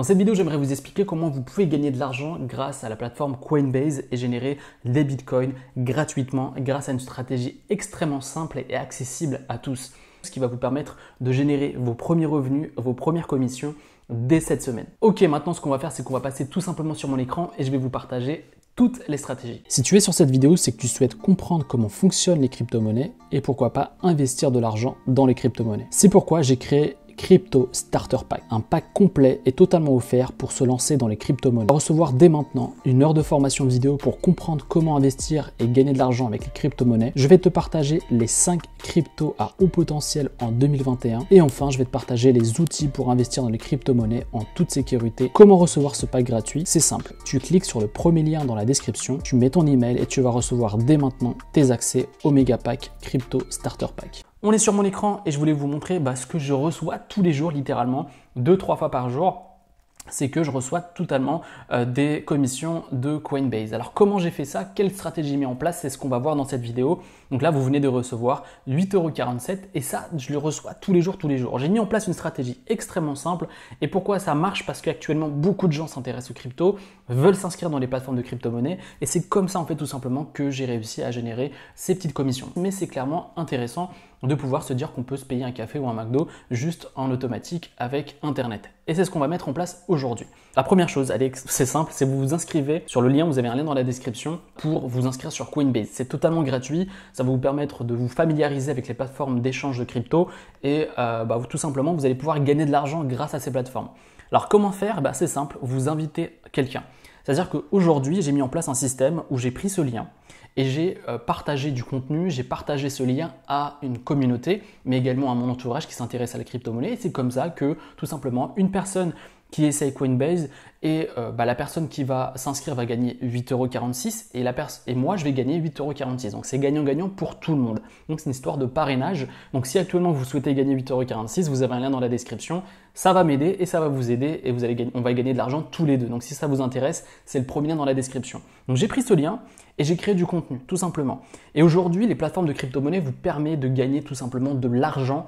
Dans cette vidéo, j'aimerais vous expliquer comment vous pouvez gagner de l'argent grâce à la plateforme Coinbase et générer des bitcoins gratuitement grâce à une stratégie extrêmement simple et accessible à tous. Ce qui va vous permettre de générer vos premiers revenus, vos premières commissions dès cette semaine. Ok, maintenant ce qu'on va faire, c'est qu'on va passer tout simplement sur mon écran et je vais vous partager toutes les stratégies. Si tu es sur cette vidéo, c'est que tu souhaites comprendre comment fonctionnent les crypto-monnaies et pourquoi pas investir de l'argent dans les crypto-monnaies. C'est pourquoi j'ai créé Crypto Starter Pack. Un pack complet et totalement offert pour se lancer dans les crypto-monnaies. Recevoir dès maintenant une heure de formation vidéo pour comprendre comment investir et gagner de l'argent avec les crypto-monnaies. Je vais te partager les 5 crypto à haut potentiel en 2021. Et enfin, je vais te partager les outils pour investir dans les crypto-monnaies en toute sécurité. Comment recevoir ce pack gratuit C'est simple. Tu cliques sur le premier lien dans la description, tu mets ton email et tu vas recevoir dès maintenant tes accès au mega pack crypto starter pack. On est sur mon écran et je voulais vous montrer bah, ce que je reçois tous les jours, littéralement, deux, trois fois par jour c'est que je reçois totalement euh, des commissions de Coinbase. Alors comment j'ai fait ça Quelle stratégie j'ai mis en place C'est ce qu'on va voir dans cette vidéo. Donc là, vous venez de recevoir 8,47€ et ça, je le reçois tous les jours, tous les jours. J'ai mis en place une stratégie extrêmement simple. Et pourquoi ça marche Parce qu'actuellement, beaucoup de gens s'intéressent aux crypto, veulent s'inscrire dans les plateformes de crypto-monnaie et c'est comme ça, en fait, tout simplement que j'ai réussi à générer ces petites commissions. Mais c'est clairement intéressant de pouvoir se dire qu'on peut se payer un café ou un McDo juste en automatique avec Internet. Et c'est ce qu'on va mettre en place aujourd'hui. La première chose, c'est simple, c'est vous vous inscrivez sur le lien, vous avez un lien dans la description pour vous inscrire sur Coinbase. C'est totalement gratuit, ça va vous permettre de vous familiariser avec les plateformes d'échange de crypto et euh, bah, tout simplement vous allez pouvoir gagner de l'argent grâce à ces plateformes. Alors comment faire bah, C'est simple, vous invitez quelqu'un. C'est-à-dire qu'aujourd'hui j'ai mis en place un système où j'ai pris ce lien, et j'ai euh, partagé du contenu, j'ai partagé ce lien à une communauté, mais également à mon entourage qui s'intéresse à la crypto-monnaie. Et c'est comme ça que tout simplement une personne qui essaye Coinbase et euh, bah, la personne qui va s'inscrire va gagner 8,46€ et, et moi je vais gagner 8,46€. Donc c'est gagnant-gagnant pour tout le monde. Donc c'est une histoire de parrainage. Donc si actuellement vous souhaitez gagner 8,46€, vous avez un lien dans la description. Ça va m'aider et ça va vous aider et vous allez gagner, on va gagner de l'argent tous les deux. Donc si ça vous intéresse, c'est le premier lien dans la description. Donc j'ai pris ce lien et j'ai créé du contenu, tout simplement. Et aujourd'hui, les plateformes de crypto-monnaie vous permettent de gagner tout simplement de l'argent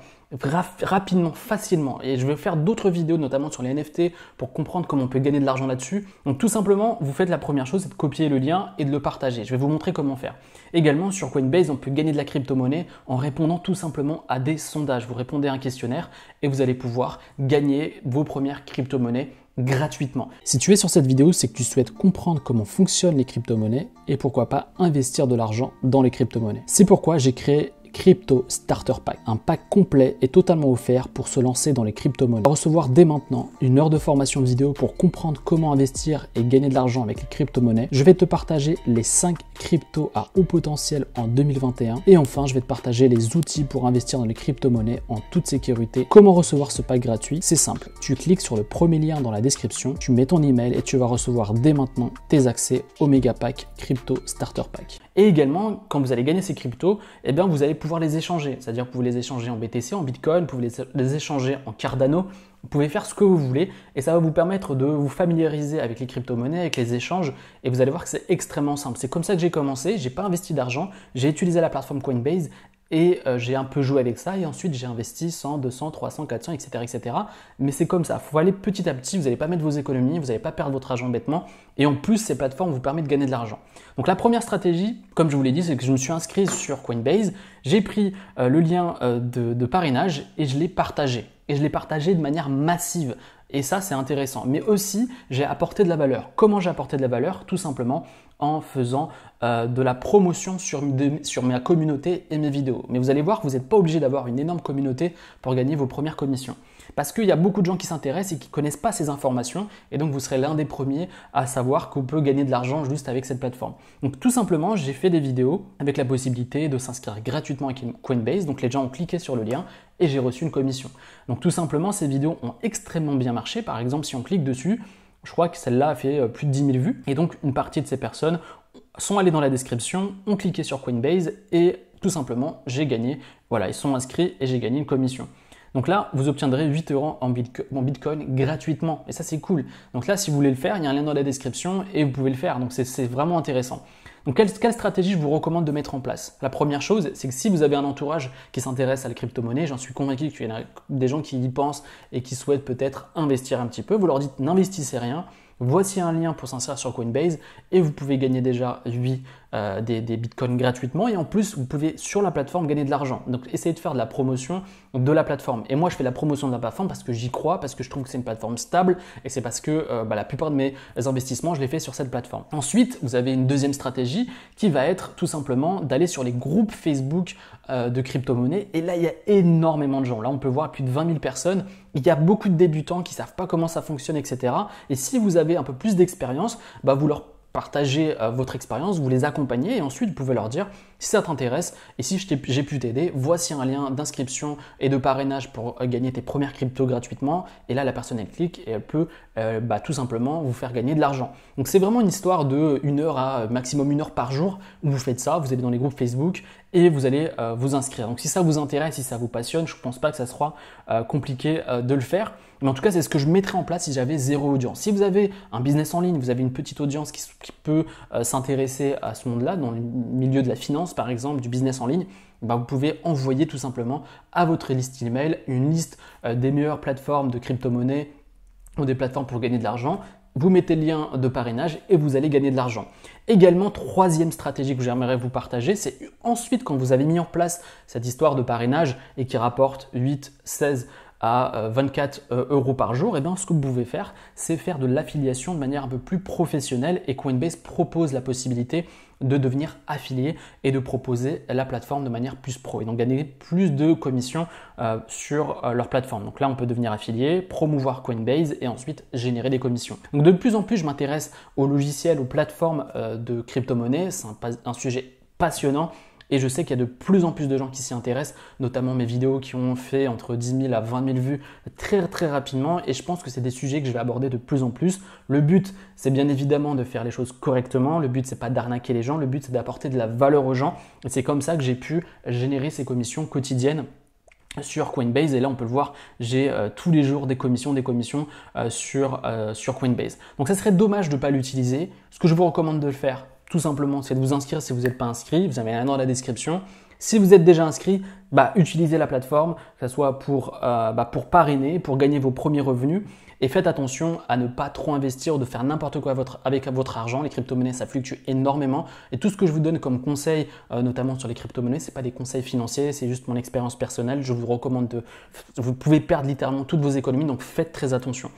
rapidement, facilement. Et je vais faire d'autres vidéos, notamment sur les NFT, pour comprendre comment on peut gagner de l'argent là-dessus. Donc tout simplement, vous faites la première chose, c'est de copier le lien et de le partager. Je vais vous montrer comment faire. Également, sur Coinbase, on peut gagner de la crypto-monnaie en répondant tout simplement à des sondages. Vous répondez à un questionnaire et vous allez pouvoir gagner gagner vos premières crypto-monnaies gratuitement. Si tu es sur cette vidéo, c'est que tu souhaites comprendre comment fonctionnent les crypto-monnaies et pourquoi pas investir de l'argent dans les crypto-monnaies. C'est pourquoi j'ai créé Crypto Starter Pack. Un pack complet et totalement offert pour se lancer dans les crypto-monnaies. Recevoir dès maintenant une heure de formation vidéo pour comprendre comment investir et gagner de l'argent avec les crypto-monnaies. Je vais te partager les 5 cryptos à haut potentiel en 2021. Et enfin, je vais te partager les outils pour investir dans les crypto-monnaies en toute sécurité. Comment recevoir ce pack gratuit C'est simple. Tu cliques sur le premier lien dans la description, tu mets ton email et tu vas recevoir dès maintenant tes accès au mega pack Crypto Starter Pack. Et également, quand vous allez gagner ces cryptos, eh bien vous allez pouvoir les échanger. C'est-à-dire que vous pouvez les échanger en BTC, en Bitcoin, vous pouvez les échanger en Cardano, vous pouvez faire ce que vous voulez et ça va vous permettre de vous familiariser avec les crypto-monnaies, avec les échanges et vous allez voir que c'est extrêmement simple. C'est comme ça que j'ai commencé, j'ai pas investi d'argent, j'ai utilisé la plateforme Coinbase et euh, j'ai un peu joué avec ça et ensuite j'ai investi 100, 200, 300, 400, etc. etc. Mais c'est comme ça, il faut aller petit à petit, vous n'allez pas mettre vos économies, vous n'allez pas perdre votre argent bêtement. Et en plus, ces plateformes vous permettent de gagner de l'argent. Donc la première stratégie, comme je vous l'ai dit, c'est que je me suis inscrit sur Coinbase, j'ai pris euh, le lien euh, de parrainage et je l'ai partagé. Et je l'ai partagé de manière massive. Et ça, c'est intéressant. Mais aussi, j'ai apporté de la valeur. Comment j'ai apporté de la valeur Tout simplement en faisant euh, de la promotion sur, sur, ma communauté et mes vidéos. Mais vous allez voir, vous n'êtes pas obligé d'avoir une énorme communauté pour gagner vos premières commissions parce qu'il y a beaucoup de gens qui s'intéressent et qui ne connaissent pas ces informations, et donc vous serez l'un des premiers à savoir qu'on peut gagner de l'argent juste avec cette plateforme. Donc tout simplement, j'ai fait des vidéos avec la possibilité de s'inscrire gratuitement à Coinbase, donc les gens ont cliqué sur le lien et j'ai reçu une commission. Donc tout simplement, ces vidéos ont extrêmement bien marché, par exemple si on clique dessus, je crois que celle-là a fait euh, plus de 10 000 vues, et donc une partie de ces personnes sont allées dans la description, ont cliqué sur Coinbase et tout simplement j'ai gagné. Voilà, ils sont inscrits et j'ai gagné une commission. Donc là, vous obtiendrez 8 euros en Bitcoin gratuitement. Et ça, c'est cool. Donc là, si vous voulez le faire, il y a un lien dans la description et vous pouvez le faire. Donc c'est vraiment intéressant. Donc, quelle, stratégie je vous recommande de mettre en place La première chose, c'est que si vous avez un entourage qui s'intéresse à la crypto-monnaie, j'en suis convaincu qu'il y en a des gens qui y pensent et qui souhaitent peut-être investir un petit peu, vous leur dites n'investissez rien. Voici un lien pour s'inscrire sur Coinbase et vous pouvez gagner déjà 8 euh, des, bitcoins gratuitement et en plus vous pouvez sur la plateforme gagner de l'argent. Donc essayez de faire de la promotion de la plateforme. Et moi je fais la promotion de la plateforme parce que j'y crois, parce que je trouve que c'est une plateforme stable et c'est parce que euh, bah, la plupart de mes investissements je les fais sur cette plateforme. Ensuite vous avez une deuxième stratégie qui va être tout simplement d'aller sur les groupes Facebook euh, de crypto monnaie et là il y a énormément de gens. Là on peut voir plus de 20 000 personnes. Il y a beaucoup de débutants qui savent pas comment ça fonctionne, etc. Et si vous avez un peu plus d'expérience, bah, vous leur partager euh, votre expérience, vous les accompagner et ensuite vous pouvez leur dire si ça t'intéresse et si j'ai pu t'aider, voici un lien d'inscription et de parrainage pour euh, gagner tes premières cryptos gratuitement. Et là, la personne, elle clique et elle peut euh, bah, tout simplement vous faire gagner de l'argent. Donc c'est vraiment une histoire de euh, une heure à maximum une heure par jour où vous faites ça, vous allez dans les groupes Facebook et vous allez vous inscrire. Donc si ça vous intéresse, si ça vous passionne, je ne pense pas que ça sera compliqué de le faire. Mais en tout cas, c'est ce que je mettrais en place si j'avais zéro audience. Si vous avez un business en ligne, vous avez une petite audience qui peut s'intéresser à ce monde-là, dans le milieu de la finance, par exemple, du business en ligne, bah, vous pouvez envoyer tout simplement à votre liste email une liste euh, des meilleures plateformes de crypto-monnaie ou des plateformes pour gagner de l'argent. Vous mettez le lien de parrainage et vous allez gagner de l'argent. Également, troisième stratégie que j'aimerais vous partager, c'est ensuite quand vous avez mis en place cette histoire de parrainage et qui rapporte 8, 16, à 24 euh, euh, euros par jour, et eh bien ce que vous pouvez faire, c'est faire de l'affiliation de manière un peu plus professionnelle et Coinbase propose la possibilité de devenir affilié et de proposer la plateforme de manière plus pro et donc gagner plus de commissions euh, sur leur plateforme. Donc là, on peut devenir affilié, promouvoir Coinbase et ensuite générer des commissions. Donc de plus en plus, je m'intéresse aux logiciels, aux plateformes de crypto-monnaie. C'est un sujet passionnant et je sais qu'il y a de plus en plus de gens qui s'y intéressent, notamment mes vidéos qui ont fait entre 10 000 à 20 000 vues très très rapidement. Et je pense que c'est des sujets que je vais aborder de plus en plus. Le but, c'est bien évidemment de faire les choses correctement. Le but, c'est pas d'arnaquer les gens. Le but, c'est d'apporter de la valeur aux gens. Et c'est comme ça que j'ai pu générer ces commissions quotidiennes sur Coinbase et là on peut le voir j'ai euh, tous les jours des commissions des commissions euh, sur, euh, sur Coinbase donc ça serait dommage de ne pas l'utiliser ce que je vous recommande de le faire tout simplement, c'est de vous inscrire si vous n'êtes pas inscrit. Vous avez un dans la description. Si vous êtes déjà inscrit, bah, utilisez la plateforme, que ce soit pour, euh, bah, pour parrainer, pour gagner vos premiers revenus. Et faites attention à ne pas trop investir de faire n'importe quoi avec votre argent. Les crypto-monnaies, ça fluctue énormément. Et tout ce que je vous donne comme conseil, euh, notamment sur les crypto-monnaies, ce n'est pas des conseils financiers, c'est juste mon expérience personnelle. Je vous recommande de... Vous pouvez perdre littéralement toutes vos économies, donc faites très attention.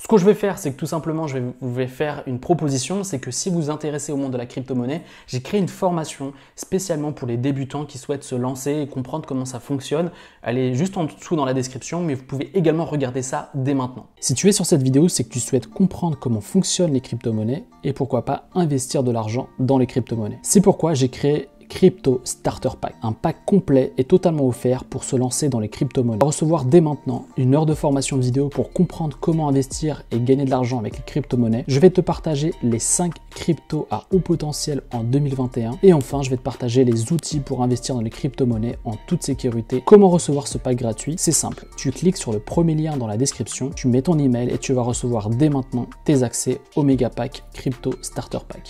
Ce que je vais faire, c'est que tout simplement, je vais faire une proposition, c'est que si vous vous intéressez au monde de la crypto-monnaie, j'ai créé une formation spécialement pour les débutants qui souhaitent se lancer et comprendre comment ça fonctionne. Elle est juste en dessous dans la description, mais vous pouvez également regarder ça dès maintenant. Si tu es sur cette vidéo, c'est que tu souhaites comprendre comment fonctionnent les crypto-monnaies et pourquoi pas investir de l'argent dans les crypto-monnaies. C'est pourquoi j'ai créé Crypto Starter Pack. Un pack complet et totalement offert pour se lancer dans les crypto-monnaies. Recevoir dès maintenant une heure de formation vidéo pour comprendre comment investir et gagner de l'argent avec les crypto-monnaies. Je vais te partager les 5 cryptos à haut potentiel en 2021. Et enfin, je vais te partager les outils pour investir dans les crypto-monnaies en toute sécurité. Comment recevoir ce pack gratuit C'est simple. Tu cliques sur le premier lien dans la description, tu mets ton email et tu vas recevoir dès maintenant tes accès au Mega pack Crypto Starter Pack.